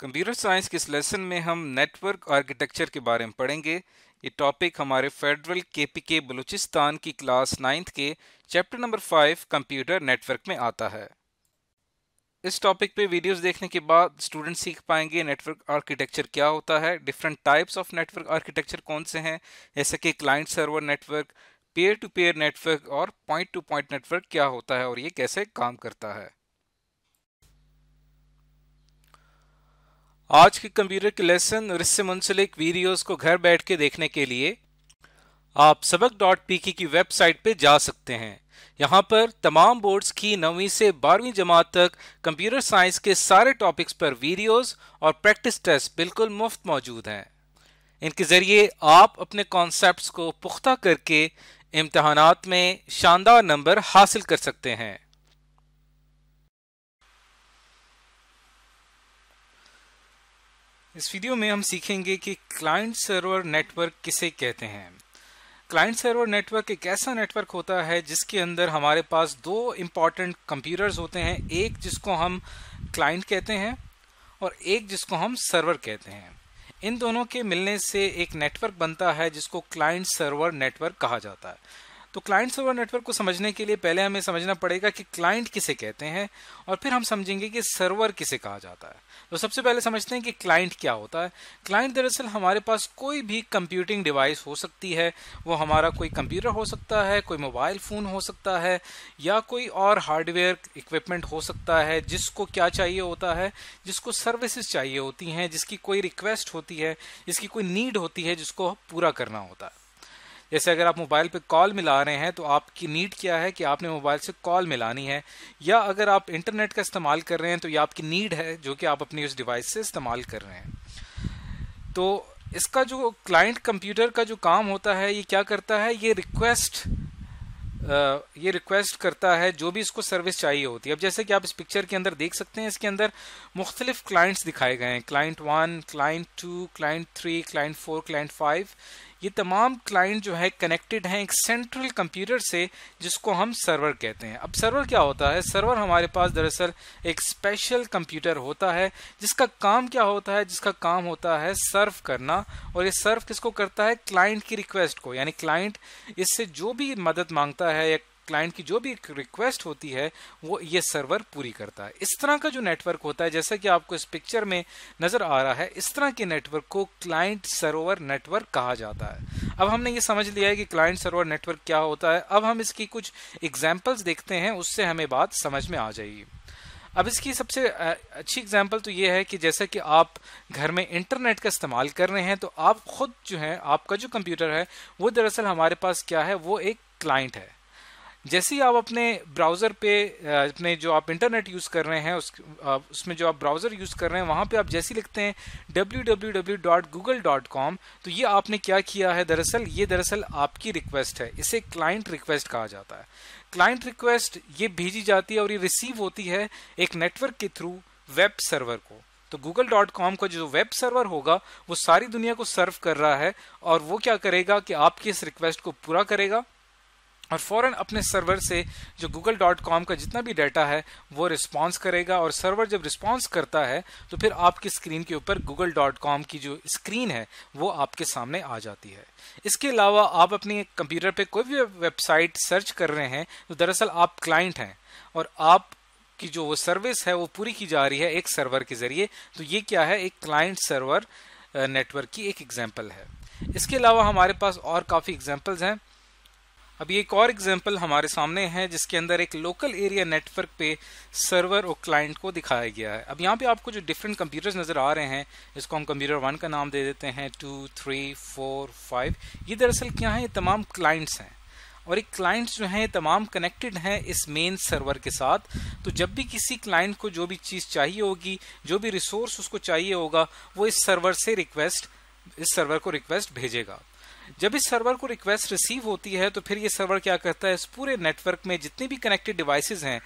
computer science के इस lesson में हम नेटवर्क आर्किटेक्चर के बारे में पढ़ेंगे ये टॉपिक हमारे फेडरल के पी के बलूचिस्तान की क्लास नाइन्थ के chapter number five computer network में आता है इस टॉपिक पे वीडियोस देखने के बाद स्टूडेंट सीख पाएंगे नेटवर्क आर्किटेक्चर क्या होता है different types of network architecture कौन से हैं जैसे कि client server network peer to peer network और पॉइंट टू पॉइंट नेटवर्क क्या होता है और ये कैसे काम करता है आज के कंप्यूटर के लेसन और इससे मुंसलिक वीडियोस को घर बैठ के देखने के लिए आप सबक डॉट पी की वेबसाइट पे जा सकते हैं यहाँ पर तमाम बोर्ड्स की नौवीं से बारहवीं जमात तक कंप्यूटर साइंस के सारे टॉपिक्स पर वीडियोस और प्रैक्टिस टेस्ट बिल्कुल मुफ्त मौजूद हैं इनके ज़रिए आप अपने कॉन्सेप्ट को पुख्ता करके इम्तहान में शानदार नंबर हासिल कर सकते हैं इस वीडियो में हम सीखेंगे कि क्लाइंट सर्वर नेटवर्क किसे कहते हैं क्लाइंट सर्वर नेटवर्क एक ऐसा नेटवर्क होता है जिसके अंदर हमारे पास दो इम्पॉर्टेंट कंप्यूटर्स होते हैं एक जिसको हम क्लाइंट कहते हैं और एक जिसको हम सर्वर कहते हैं इन दोनों के मिलने से एक नेटवर्क बनता है जिसको क्लाइंट सर्वर नेटवर्क कहा जाता है तो क्लाइंट सर्वर नेटवर्क को समझने के लिए पहले हमें समझना पड़ेगा कि क्लाइंट किसे कहते हैं और फिर हम समझेंगे कि सर्वर किसे कहा जाता है तो सबसे पहले समझते हैं कि क्लाइंट क्या होता है क्लाइंट दरअसल हमारे पास कोई भी कंप्यूटिंग डिवाइस हो सकती है वो हमारा कोई कंप्यूटर हो सकता है कोई मोबाइल फ़ोन हो सकता है या कोई और हार्डवेयर इक्विपमेंट हो सकता है जिसको क्या चाहिए होता है जिसको सर्विसेज चाहिए होती हैं जिसकी कोई रिक्वेस्ट होती है जिसकी कोई नीड होती है जिसको पूरा करना होता है जैसे अगर आप मोबाइल पे कॉल मिला रहे हैं तो आपकी नीड क्या है कि आपने मोबाइल से कॉल मिलानी है या अगर आप इंटरनेट का इस्तेमाल कर रहे हैं तो ये आपकी नीड है जो कि आप अपनी उस डिवाइस से इस्तेमाल कर रहे हैं तो इसका जो क्लाइंट कंप्यूटर का जो काम होता है ये क्या करता है ये रिक्वेस्ट ये रिक्वेस्ट करता है जो भी इसको सर्विस चाहिए होती है अब जैसे कि आप इस पिक्चर के अंदर देख सकते हैं इसके अंदर मुख्तलिफ क्लाइंट्स दिखाए गए हैं client one client two client three client four client five ये तमाम क्लाइंट जो है कनेक्टेड हैं एक सेंट्रल कंप्यूटर से जिसको हम सर्वर कहते हैं अब सर्वर क्या होता है सर्वर हमारे पास दरअसल एक स्पेशल कंप्यूटर होता है जिसका काम क्या होता है जिसका काम होता है सर्व करना और ये सर्व किसको करता है क्लाइंट की रिक्वेस्ट को यानी क्लाइंट इससे जो भी मदद मांगता है या क्लाइंट की जो भी रिक्वेस्ट होती है वो ये सर्वर पूरी करता है इस तरह का जो नेटवर्क होता है जैसा कि आपको इस पिक्चर में नज़र आ रहा है इस तरह के नेटवर्क को क्लाइंट सर्वर नेटवर्क कहा जाता है अब हमने ये समझ लिया है कि क्लाइंट सर्वर नेटवर्क क्या होता है अब हम इसकी कुछ एग्जाम्पल्स देखते हैं उससे हमें बात समझ में आ जाएगी अब इसकी सबसे अच्छी एग्जाम्पल तो ये है कि जैसे कि आप घर में इंटरनेट का इस्तेमाल कर रहे हैं तो आप खुद जो है आपका जो कंप्यूटर है वो दरअसल हमारे पास क्या है वो एक क्लाइंट है जैसे ही आप अपने ब्राउज़र पे अपने जो आप इंटरनेट यूज़ कर रहे हैं उस उसमें जो आप ब्राउज़र यूज़ कर रहे हैं वहाँ पे आप जैसे लिखते हैं www.google.com तो ये आपने क्या किया है दरअसल ये दरअसल आपकी रिक्वेस्ट है इसे क्लाइंट रिक्वेस्ट कहा जाता है क्लाइंट रिक्वेस्ट ये भेजी जाती है और ये रिसीव होती है एक नेटवर्क के थ्रू वेब सर्वर को तो गूगल डॉट कॉम का जो वेब सर्वर होगा वो सारी दुनिया को सर्व कर रहा है और वो क्या करेगा कि आपकी इस रिक्वेस्ट को पूरा करेगा और फौरन अपने सर्वर से जो गूगल डॉट कॉम का जितना भी डाटा है वो रिस्पॉन्स करेगा और सर्वर जब रिस्पॉन्स करता है तो फिर आपकी स्क्रीन के ऊपर गूगल डॉट कॉम की जो स्क्रीन है वो आपके सामने आ जाती है इसके अलावा आप अपने कंप्यूटर पे कोई भी वेबसाइट सर्च कर रहे हैं तो दरअसल आप क्लाइंट हैं और आप की जो वो सर्विस है वो पूरी की जा रही है एक सर्वर के ज़रिए तो ये क्या है एक क्लाइंट सर्वर नेटवर्क की एक एग्जाम्पल है इसके अलावा हमारे पास और काफ़ी एग्जाम्पल्स हैं अभी एक और एग्जाम्पल हमारे सामने है जिसके अंदर एक लोकल एरिया नेटवर्क पे सर्वर और क्लाइंट को दिखाया गया है अब यहाँ पे आपको जो डिफरेंट कंप्यूटर्स नज़र आ रहे हैं इसको हम कंप्यूटर वन का नाम दे देते हैं टू थ्री फोर फाइव ये दरअसल क्या है ये तमाम क्लाइंट्स हैं और ये क्लाइंट्स जो हैं तमाम कनेक्टेड हैं इस मेन सर्वर के साथ तो जब भी किसी क्लाइंट को जो भी चीज़ चाहिए होगी जो भी रिसोर्स उसको चाहिए होगा वो इस सर्वर से रिक्वेस्ट इस सर्वर को रिक्वेस्ट भेजेगा जब इस सर्वर को रिक्वेस्ट रिसीव होती है तो फिर ये सर्वर क्या करता है इस पूरे नेटवर्क में जितने भी कनेक्टेड डिवाइसेस हैं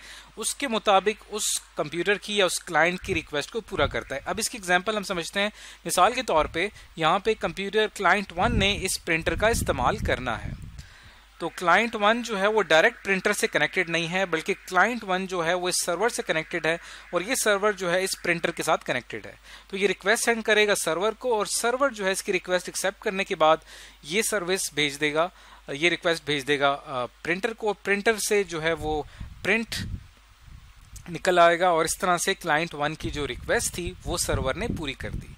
उसके मुताबिक उस कंप्यूटर की या उस क्लाइंट की रिक्वेस्ट को पूरा करता है अब इसकी एग्जांपल हम समझते हैं मिसाल के तौर पे यहाँ पे कंप्यूटर क्लाइंट वन ने इस प्रिंटर का इस्तेमाल करना है तो क्लाइंट वन जो है वो डायरेक्ट प्रिंटर से कनेक्टेड नहीं है बल्कि क्लाइंट वन जो है वो इस सर्वर से कनेक्टेड है और ये सर्वर जो है इस प्रिंटर के साथ कनेक्टेड है तो ये रिक्वेस्ट सेंड करेगा सर्वर को और सर्वर जो है इसकी रिक्वेस्ट एक्सेप्ट करने के बाद ये सर्विस भेज देगा ये रिक्वेस्ट भेज देगा प्रिंटर को प्रिंटर से जो है वो प्रिंट निकल आएगा और इस तरह से क्लाइंट वन की जो रिक्वेस्ट थी वो सर्वर ने पूरी कर दी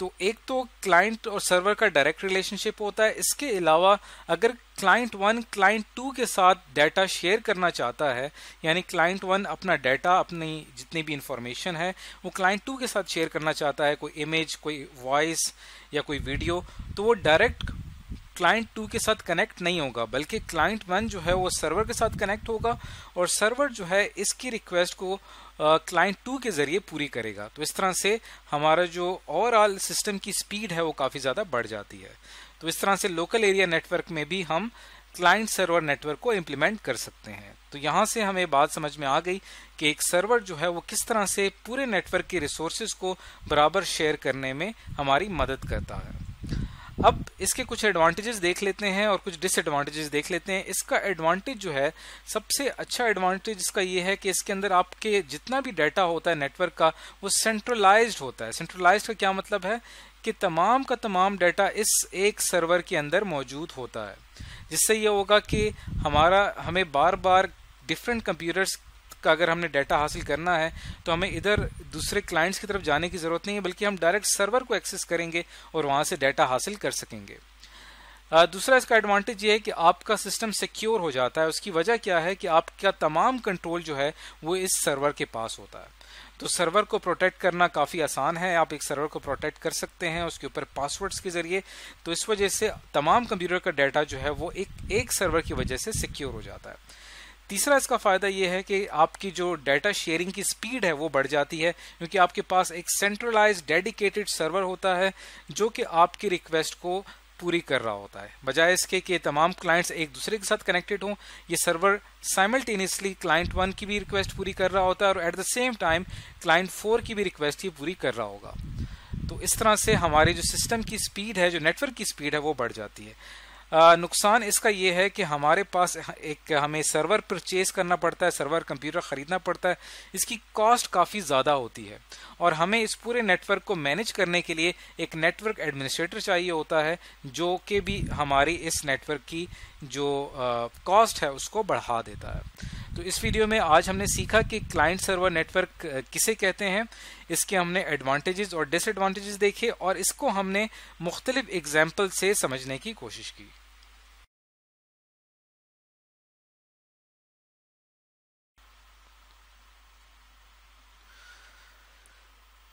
तो एक तो क्लाइंट और सर्वर का डायरेक्ट रिलेशनशिप होता है इसके अलावा अगर क्लाइंट वन क्लाइंट टू के साथ डाटा शेयर करना चाहता है यानी क्लाइंट वन अपना डाटा अपनी जितनी भी इंफॉर्मेशन है वो क्लाइंट टू के साथ शेयर करना चाहता है कोई इमेज कोई वॉइस या कोई वीडियो तो वो डायरेक्ट क्लाइंट टू के साथ कनेक्ट नहीं होगा बल्कि क्लाइंट वन जो है वो सर्वर के साथ कनेक्ट होगा और सर्वर जो है इसकी रिक्वेस्ट को क्लाइंट uh, टू के जरिए पूरी करेगा तो इस तरह से हमारा जो ओवरऑल सिस्टम की स्पीड है वो काफ़ी ज़्यादा बढ़ जाती है तो इस तरह से लोकल एरिया नेटवर्क में भी हम क्लाइंट सर्वर नेटवर्क को इम्प्लीमेंट कर सकते हैं तो यहाँ से हमें बात समझ में आ गई कि एक सर्वर जो है वो किस तरह से पूरे नेटवर्क के रिसोर्सेज को बराबर शेयर करने में हमारी मदद करता है अब इसके कुछ एडवांटेजेस देख लेते हैं और कुछ डिसएडवांटेजेस देख लेते हैं इसका एडवांटेज जो है सबसे अच्छा एडवांटेज इसका ये है कि इसके अंदर आपके जितना भी डाटा होता है नेटवर्क का वो सेंट्रलाइज्ड होता है सेंट्रलाइज्ड का क्या मतलब है कि तमाम का तमाम डाटा इस एक सर्वर के अंदर मौजूद होता है जिससे ये होगा कि हमारा हमें बार बार डिफरेंट कंप्यूटर्स का अगर हमने डाटा हासिल करना है तो हमें इधर दूसरे क्लाइंट्स की तरफ जाने की ज़रूरत नहीं है बल्कि हम डायरेक्ट सर्वर को एक्सेस करेंगे और वहाँ से डाटा हासिल कर सकेंगे दूसरा इसका एडवांटेज ये है कि आपका सिस्टम सिक्योर हो जाता है उसकी वजह क्या है कि आपका तमाम कंट्रोल जो है वो इस सर्वर के पास होता है तो सर्वर को प्रोटेक्ट करना काफ़ी आसान है आप एक सर्वर को प्रोटेक्ट कर सकते हैं उसके ऊपर पासवर्ड्स के ज़रिए तो इस वजह से तमाम कंप्यूटर का डाटा जो है वो एक एक सर्वर की वजह से सिक्योर हो जाता है तीसरा इसका फ़ायदा यह है कि आपकी जो डाटा शेयरिंग की स्पीड है वो बढ़ जाती है क्योंकि आपके पास एक सेंट्रलाइज डेडिकेटेड सर्वर होता है जो कि आपकी रिक्वेस्ट को पूरी कर रहा होता है बजाय इसके कि तमाम क्लाइंट्स एक दूसरे के साथ कनेक्टेड हों ये सर्वर साइमल्टेनियसली क्लाइंट वन की भी रिक्वेस्ट पूरी कर रहा होता है और at the same time client four की भी रिक्वेस्ट ये पूरी कर रहा होगा तो इस तरह से हमारे जो सिस्टम की स्पीड है जो नेटवर्क की स्पीड है वो बढ़ जाती है नुकसान इसका यह है कि हमारे पास एक हमें सर्वर परचेज करना पड़ता है सर्वर कंप्यूटर ख़रीदना पड़ता है इसकी कॉस्ट काफ़ी ज़्यादा होती है और हमें इस पूरे नेटवर्क को मैनेज करने के लिए एक नेटवर्क एडमिनिस्ट्रेटर चाहिए होता है जो कि भी हमारी इस नेटवर्क की जो कॉस्ट है उसको बढ़ा देता है तो इस वीडियो में आज हमने सीखा कि क्लाइंट सर्वर नेटवर्क किसे कहते हैं इसके हमने एडवांटेजेस और डिसएडवांटेजेस देखे और इसको हमने मुख्तलिफ एग्जाम्पल से समझने की कोशिश की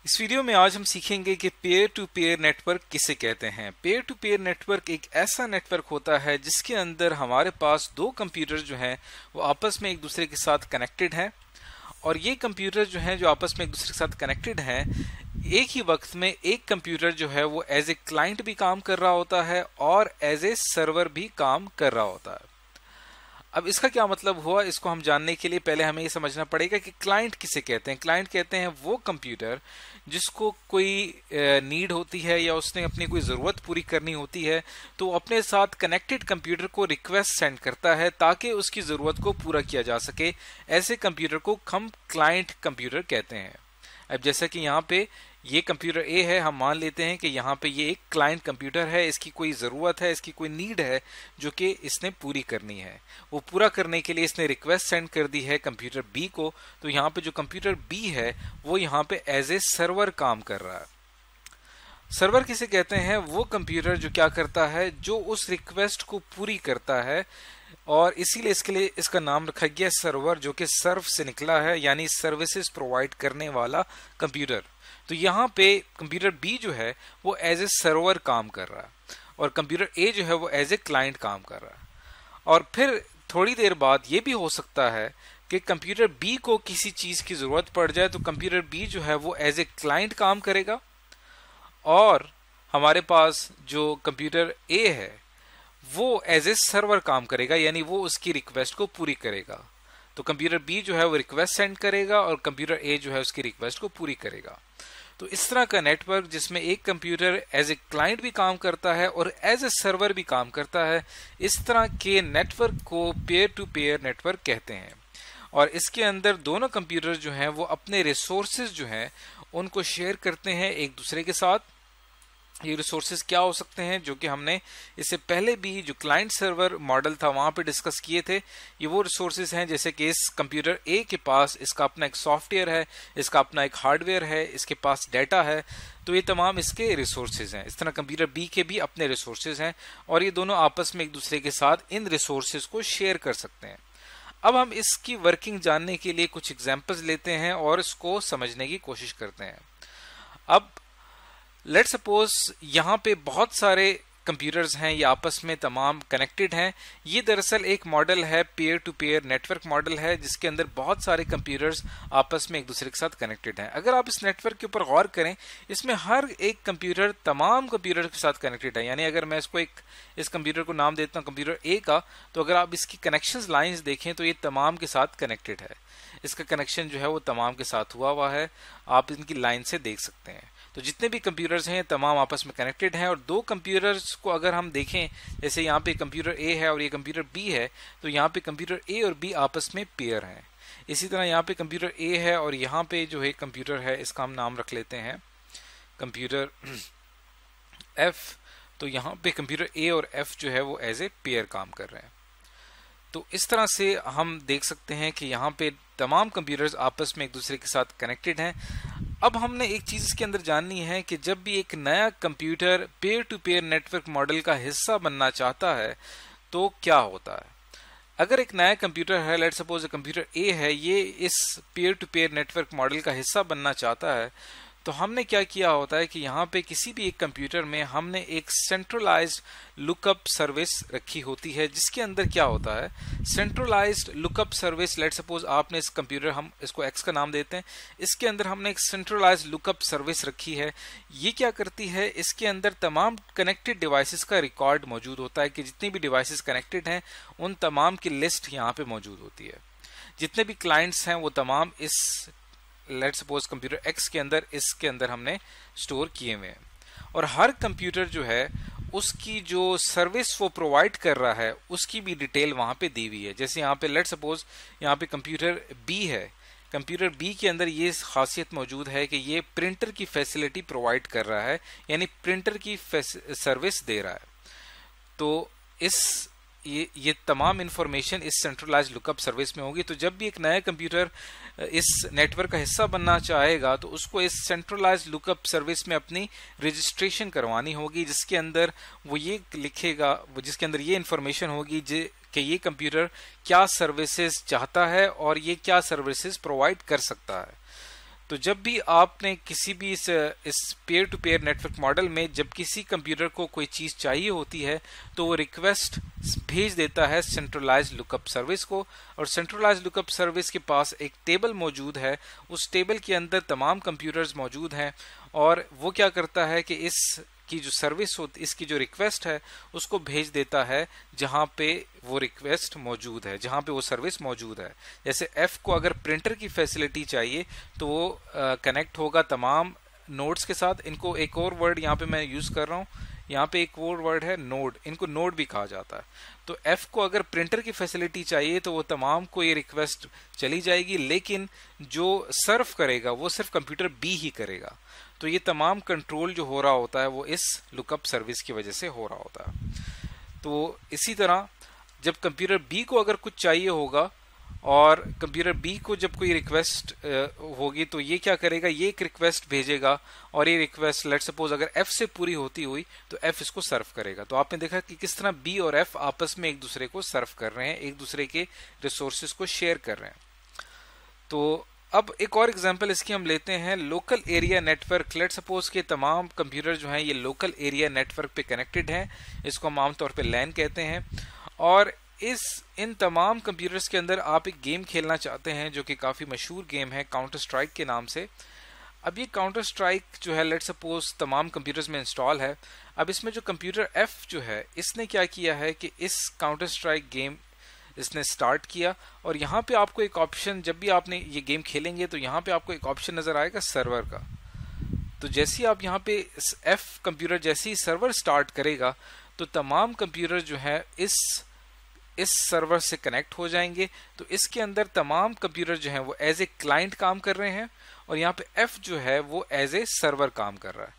इस वीडियो में आज हम सीखेंगे कि पेयर टू पेयर नेटवर्क किसे कहते हैं पेयर टू पेयर नेटवर्क एक ऐसा नेटवर्क होता है जिसके अंदर हमारे पास दो कंप्यूटर जो हैं वो आपस में एक दूसरे के साथ कनेक्टेड हैं और ये कंप्यूटर जो हैं जो आपस में एक दूसरे के साथ कनेक्टेड हैं एक ही वक्त में एक कंप्यूटर जो है वो एज ए क्लाइंट भी काम कर रहा होता है और एज ए सर्वर भी काम कर रहा होता है अब इसका क्या मतलब हुआ इसको हम जानने के लिए पहले हमें ये समझना पड़ेगा कि क्लाइंट किसे कहते हैं क्लाइंट कहते हैं वो कंप्यूटर जिसको कोई नीड होती है या उसने अपनी कोई ज़रूरत पूरी करनी होती है तो अपने साथ कनेक्टेड कंप्यूटर को रिक्वेस्ट सेंड करता है ताकि उसकी ज़रूरत को पूरा किया जा सके ऐसे कंप्यूटर को हम क्लाइंट कंप्यूटर कहते हैं अब जैसा कि यहाँ पे ये कंप्यूटर ए है हम मान लेते हैं कि यहाँ पे ये एक क्लाइंट कंप्यूटर है इसकी कोई ज़रूरत है इसकी कोई नीड है जो कि इसने पूरी करनी है वो पूरा करने के लिए इसने रिक्वेस्ट सेंड कर दी है कंप्यूटर बी को तो यहाँ पे जो कंप्यूटर बी है वो यहाँ पे एज ए सर्वर काम कर रहा है सर्वर किसे कहते हैं वो कंप्यूटर जो क्या करता है जो उस रिक्वेस्ट को पूरी करता है और इसीलिए इसके लिए इसका नाम रखा गया सर्वर जो कि सर्व से निकला है यानी सर्विसेज प्रोवाइड करने वाला कंप्यूटर तो यहाँ पे कंप्यूटर बी जो है वो एज ए सर्वर काम कर रहा है और कंप्यूटर ए जो है वो एज ए क्लाइंट काम कर रहा है और फिर थोड़ी देर बाद ये भी हो सकता है कि कंप्यूटर बी को किसी चीज़ की ज़रूरत पड़ जाए तो कंप्यूटर बी जो है वो एज ए क्लाइंट काम करेगा और हमारे पास जो कंप्यूटर ए है वो एज ए सर्वर काम करेगा यानी वो उसकी रिक्वेस्ट को पूरी करेगा तो कंप्यूटर बी जो है वो रिक्वेस्ट सेंड करेगा और कंप्यूटर ए जो है उसकी रिक्वेस्ट को पूरी करेगा तो इस तरह का नेटवर्क जिसमें एक कंप्यूटर एज ए क्लाइंट भी काम करता है और एज ए सर्वर भी काम करता है इस तरह के नेटवर्क को पेयर टू पेयर नेटवर्क कहते हैं और इसके अंदर दोनों कंप्यूटर जो हैं वो अपने रिसोर्सेज जो हैं उनको शेयर करते हैं एक दूसरे के साथ ये रिसोर्सेज क्या हो सकते हैं जो कि हमने इससे पहले भी जो क्लाइंट सर्वर मॉडल था वहां पे डिस्कस किए थे ये वो रिसोर्सेज हैं जैसे कि इस कंप्यूटर ए के पास इसका अपना एक सॉफ्टवेयर है इसका अपना एक हार्डवेयर है इसके पास डाटा है तो ये तमाम इसके रिसोर्सेज हैं इस तरह कंप्यूटर बी के भी अपने रिसोर्सेज हैं और ये दोनों आपस में एक दूसरे के साथ इन रिसोर्सेज को शेयर कर सकते हैं अब हम इसकी वर्किंग जानने के लिए कुछ एग्जाम्पल्स लेते हैं और इसको समझने की कोशिश करते हैं अब लेट सपोज यहाँ पे बहुत सारे कंप्यूटर्स हैं ये आपस में तमाम कनेक्टेड हैं ये दरअसल एक मॉडल है peer to peer network model है जिसके अंदर बहुत सारे कंप्यूटर्स आपस में एक दूसरे के साथ कनेक्टेड हैं अगर आप इस नेटवर्क के ऊपर गौर करें इसमें हर एक कंप्यूटर तमाम कंप्यूटर के साथ कनेक्टेड है यानी अगर मैं इसको एक इस कंप्यूटर को नाम देता हूँ कंप्यूटर ए का तो अगर आप इसकी कनेक्शन लाइन्स देखें तो ये तमाम के साथ कनेक्टेड है इसका कनेक्शन जो है वो तमाम के साथ हुआ हुआ है आप इनकी लाइन से देख सकते हैं तो जितने भी कंप्यूटर्स हैं तमाम आपस में कनेक्टेड हैं और दो कंप्यूटर्स को अगर हम देखें जैसे यहाँ पे कंप्यूटर ए है और ये कंप्यूटर बी है तो यहाँ पे कंप्यूटर ए और बी आपस में पेयर हैं इसी तरह यहाँ पे कंप्यूटर ए है और यहाँ पे जो है कंप्यूटर है इसका हम नाम रख लेते हैं कंप्यूटर एफ़ तो यहाँ पे कंप्यूटर ए और एफ जो है वो एज ए पेयर काम कर रहे हैं तो इस तरह से हम देख सकते हैं कि यहाँ पे तमाम कंप्यूटर्स आपस में एक दूसरे के साथ कनेक्टेड हैं अब हमने एक चीज के अंदर जाननी है कि जब भी एक नया computer peer to peer network model का हिस्सा बनना चाहता है तो क्या होता है अगर एक नया कंप्यूटर है लेट सपोज कंप्यूटर ए है ये इस peer to peer network model का हिस्सा बनना चाहता है तो हमने क्या किया होता है कि यहाँ पे किसी भी एक कंप्यूटर में हमने एक सेंट्रलाइज्ड लुकअप सर्विस रखी होती है जिसके अंदर क्या होता है centralised lookup service let suppose आपने इस कंप्यूटर हम इसको एक्स का नाम देते हैं इसके अंदर हमने एक सेंट्रलाइज लुकअप सर्विस रखी है ये क्या करती है इसके अंदर तमाम कनेक्टेड डिवाइसिस का रिकॉर्ड मौजूद होता है कि जितनी भी डिवाइसिस कनेक्टेड हैं उन तमाम की लिस्ट यहाँ पे मौजूद होती है जितने भी क्लाइंट्स हैं वो तमाम इस लेट सपोज कंप्यूटर एक्स के अंदर इसके अंदर हमने स्टोर किए हुए हैं और हर कंप्यूटर जो है उसकी जो सर्विस वो प्रोवाइड कर रहा है उसकी भी डिटेल वहाँ पे दी हुई है जैसे यहाँ पे लेट सपोज यहाँ पे कंप्यूटर बी है कंप्यूटर बी के अंदर ये खासियत मौजूद है कि ये प्रिंटर की फैसिलिटी प्रोवाइड कर रहा है यानी प्रिंटर की सर्विस दे रहा है तो इस ये ये तमाम इन्फॉर्मेशन इस सेंट्रलाइज लुकअप सर्विस में होगी तो जब भी एक नया कंप्यूटर इस नेटवर्क का हिस्सा बनना चाहेगा तो उसको इस सेंट्रलाइज लुकअप सर्विस में अपनी रजिस्ट्रेशन करवानी होगी जिसके अंदर वो ये लिखेगा वो जिसके अंदर ये इन्फॉर्मेशन होगी जे कि ये कंप्यूटर क्या सर्विसेज चाहता है और ये क्या सर्विसेज प्रोवाइड कर सकता है तो जब भी आपने किसी भी इस इस peer to peer network model में जब किसी कंप्यूटर को कोई चीज़ चाहिए होती है तो वो रिक्वेस्ट भेज देता है सेंट्रलाइज लुकअप सर्विस को और सेंट्रलाइज लुकअप सर्विस के पास एक टेबल मौजूद है उस टेबल के अंदर तमाम कंप्यूटर्स मौजूद हैं और वो क्या करता है कि इस की जो सर्विस होती इसकी जो रिक्वेस्ट है उसको भेज देता है जहां पे वो रिक्वेस्ट मौजूद है जहां पे वो सर्विस मौजूद है जैसे एफ़ को अगर प्रिंटर की फैसिलिटी चाहिए तो वो कनेक्ट होगा तमाम नोड्स के साथ इनको एक और वर्ड यहाँ पे मैं यूज़ कर रहा हूँ यहाँ पे एक और वर्ड है नोड इनको नोड भी कहा जाता है तो एफ़ को अगर प्रिंटर की फैसिलिटी चाहिए तो वो तमाम को ये रिक्वेस्ट चली जाएगी लेकिन जो सर्व करेगा वो सिर्फ कंप्यूटर बी ही करेगा तो ये तमाम कंट्रोल जो हो रहा होता है वो इस लुकअप सर्विस की वजह से हो रहा होता है तो इसी तरह जब कंप्यूटर बी को अगर कुछ चाहिए होगा और कंप्यूटर बी को जब कोई रिक्वेस्ट होगी तो ये क्या करेगा ये एक रिक्वेस्ट भेजेगा और ये रिक्वेस्ट लेट सपोज अगर एफ से पूरी होती हुई तो एफ इसको सर्व करेगा तो आपने देखा कि किस तरह बी और एफ आपस में एक दूसरे को सर्व कर रहे हैं एक दूसरे के रिसोर्सेज को शेयर कर रहे हैं तो अब एक और एग्जांपल इसकी हम लेते हैं local area network let suppose के तमाम कंप्यूटर जो हैं ये लोकल एरिया नेटवर्क पे कनेक्टेड हैं इसको हम आमतौर पे लैन कहते हैं और इस इन तमाम कंप्यूटर्स के अंदर आप एक गेम खेलना चाहते हैं जो कि काफ़ी मशहूर गेम है काउंटर स्ट्राइक के नाम से अब ये काउंटर स्ट्राइक जो है लेट सपोज तमाम कंप्यूटर्स में इंस्टॉल है अब इसमें जो कंप्यूटर एफ़ जो है इसने क्या किया है कि इस काउंटर स्ट्राइक गेम इसने स्टार्ट किया और यहाँ पे आपको एक ऑप्शन जब भी आपने ये गेम खेलेंगे तो यहाँ पे आपको एक ऑप्शन नज़र आएगा सर्वर का तो जैसे ही आप यहाँ पे एफ कंप्यूटर जैसे ही सर्वर स्टार्ट करेगा तो तमाम कंप्यूटर जो है इस इस सर्वर से कनेक्ट हो जाएंगे तो इसके अंदर तमाम कंप्यूटर जो हैं वो एज ए क्लाइंट काम कर रहे हैं और यहाँ पे एफ जो है वो एज ए सर्वर काम कर रहा है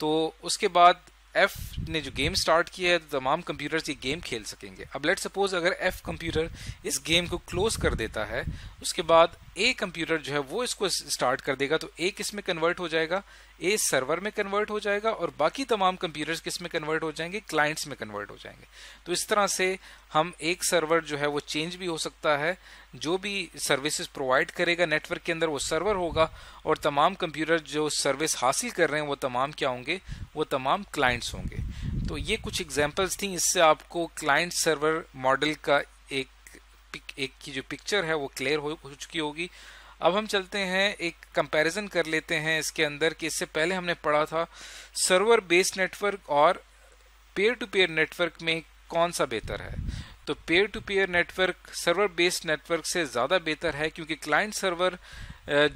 तो उसके बाद एफ ने जो गेम स्टार्ट की है तो तमाम कंप्यूटर्स ये गेम खेल सकेंगे अब लेट सपोज अगर एफ कंप्यूटर इस गेम को क्लोज कर देता है उसके बाद ए कंप्यूटर जो है वो इसको स्टार्ट कर देगा तो ए किस में कन्वर्ट हो जाएगा ए सर्वर में कन्वर्ट हो जाएगा और बाकी तमाम कंप्यूटर्स किस में कन्वर्ट हो जाएंगे क्लाइंट्स में कन्वर्ट हो जाएंगे तो इस तरह से हम एक सर्वर जो है वो चेंज भी हो सकता है जो भी सर्विसेज प्रोवाइड करेगा नेटवर्क के अंदर वो सर्वर होगा और तमाम कंप्यूटर जो सर्विस हासिल कर रहे हैं वो तमाम क्या होंगे वो तमाम क्लाइंट्स होंगे तो ये कुछ एग्जाम्पल्स थी इससे आपको क्लाइंट सर्वर मॉडल का एक एक की जो पिक्चर है वो क्लियर हो, हो चुकी होगी अब हम चलते हैं एक कंपैरिजन कर लेते हैं इसके अंदर कि इससे पहले हमने पढ़ा था सर्वर बेस्ड नेटवर्क और पेयर टू पेयर नेटवर्क में कौन सा बेहतर है तो peer to peer network server based network से ज़्यादा बेहतर है क्योंकि क्लाइंट सर्वर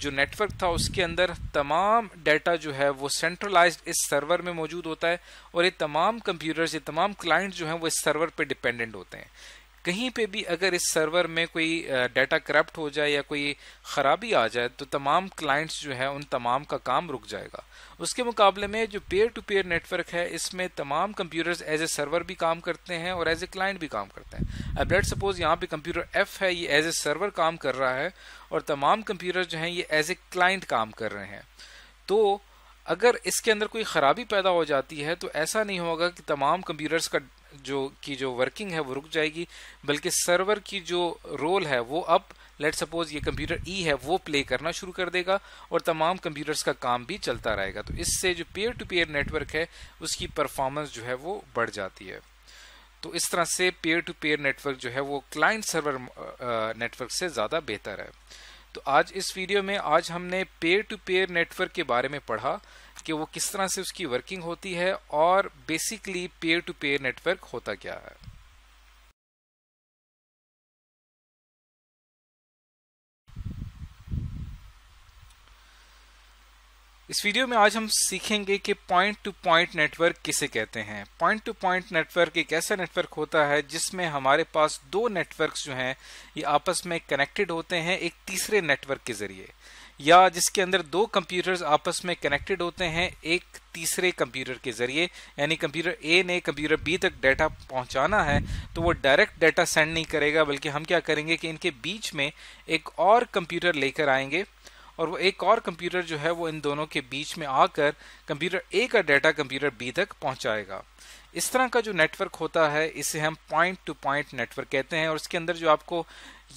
जो नेटवर्क था उसके अंदर तमाम डाटा जो है वो सेंट्रलाइज्ड इस सर्वर में मौजूद होता है और ये तमाम कंप्यूटर्स ये तमाम क्लाइंट जो हैं वो इस सर्वर पे डिपेंडेंट होते हैं कहीं पे भी अगर इस सर्वर में कोई डाटा करप्ट हो जाए या कोई ख़राबी आ जाए तो तमाम क्लाइंट्स जो है उन तमाम का काम रुक जाएगा उसके मुकाबले में जो पेयर टू पेयर नेटवर्क है इसमें तमाम कंप्यूटर्स एज ए सर्वर भी काम करते हैं और एज ए क्लाइंट भी काम करते हैं अब लेट सपोज यहाँ पे कंप्यूटर एफ है ये एज ए सर्वर काम कर रहा है और तमाम कंप्यूटर जो हैं ये एज ए क्लाइंट काम कर रहे हैं तो अगर इसके अंदर कोई ख़राबी पैदा हो जाती है तो ऐसा नहीं होगा कि तमाम कंप्यूटर्स का जो की जो वर्किंग है वो रुक जाएगी बल्कि सर्वर की जो रोल है वो अब लेट सपोज ये कंप्यूटर ई e है वो प्ले करना शुरू कर देगा और तमाम कंप्यूटर्स का काम भी चलता रहेगा तो इससे जो पेयर टू पेयर नेटवर्क है उसकी परफॉर्मेंस जो है वो बढ़ जाती है तो इस तरह से पेयर टू पेयर नेटवर्क जो है वो क्लाइंट सर्वर नेटवर्क से ज़्यादा बेहतर है तो आज इस वीडियो में आज हमने पेयर टू पेयर नेटवर्क के बारे में पढ़ा कि वो किस तरह से उसकी वर्किंग होती है और basically peer to peer network होता क्या है इस वीडियो में आज हम सीखेंगे कि पॉइंट टू पॉइंट नेटवर्क किसे कहते हैं पॉइंट टू पॉइंट नेटवर्क एक ऐसा नेटवर्क होता है जिसमें हमारे पास दो नेटवर्क्स जो हैं ये आपस में कनेक्टेड होते हैं एक तीसरे नेटवर्क के जरिए या जिसके अंदर दो कंप्यूटर्स आपस में कनेक्टेड होते हैं एक तीसरे कंप्यूटर के ज़रिए यानी कंप्यूटर ए ने कंप्यूटर बी तक डाटा पहुंचाना है तो वो डायरेक्ट डाटा सेंड नहीं करेगा बल्कि हम क्या करेंगे कि इनके बीच में एक और कंप्यूटर लेकर आएंगे और वो एक और कंप्यूटर जो है वो इन दोनों के बीच में आकर कंप्यूटर ए का डाटा कंप्यूटर बी तक पहुंचाएगा इस तरह का जो नेटवर्क होता है इसे हम पॉइंट टू पॉइंट नेटवर्क कहते हैं और इसके अंदर जो आपको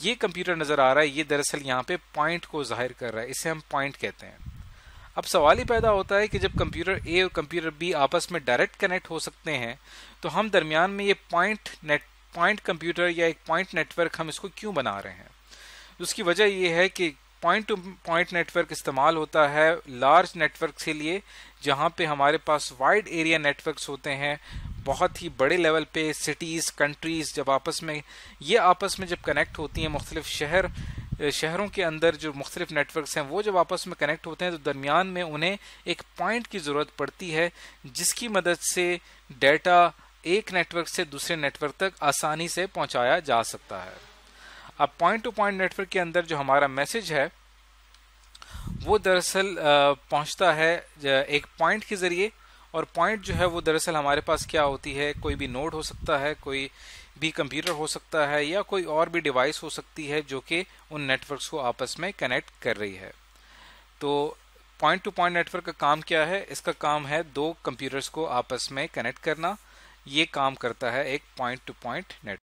ये कंप्यूटर नज़र आ रहा है ये दरअसल यहाँ पे पॉइंट को जाहिर कर रहा है इसे हम पॉइंट कहते हैं अब सवाल ही पैदा होता है कि जब कंप्यूटर ए और कंप्यूटर बी आपस में डायरेक्ट कनेक्ट हो सकते हैं तो हम दरमियान में ये पॉइंट नेट पॉइंट कंप्यूटर या एक पॉइंट नेटवर्क हम इसको क्यों बना रहे हैं उसकी वजह यह है कि पॉइंट टू पॉइंट नेटवर्क इस्तेमाल होता है लार्ज नेटवर्क के लिए जहाँ पे हमारे पास वाइड एरिया नेटवर्क्स होते हैं बहुत ही बड़े लेवल पे सिटीज़ कंट्रीज़ जब आपस में ये आपस में जब कनेक्ट होती हैं मुख्तलिफ शहर शहरों के अंदर जो मुख्तलिफ नेटवर्क्स हैं वो जब आपस में कनेक्ट होते हैं तो दरमियान में उन्हें एक पॉइंट की ज़रूरत पड़ती है जिसकी मदद से डेटा एक नेटवर्क से दूसरे नेटवर्क तक आसानी से पहुंचाया जा सकता है अब पॉइंट टू पॉइंट नेटवर्क के अंदर जो हमारा मैसेज है वो दरअसल पहुंचता है एक पॉइंट के ज़रिए और पॉइंट जो है वो दरअसल हमारे पास क्या होती है कोई भी नोड हो सकता है कोई भी कंप्यूटर हो सकता है या कोई और भी डिवाइस हो सकती है जो कि उन नेटवर्क्स को आपस में कनेक्ट कर रही है तो पॉइंट टू पॉइंट नेटवर्क का काम क्या है इसका काम है दो कंप्यूटर्स को आपस में कनेक्ट करना ये काम करता है एक पॉइंट टू पॉइंट नेटवर्क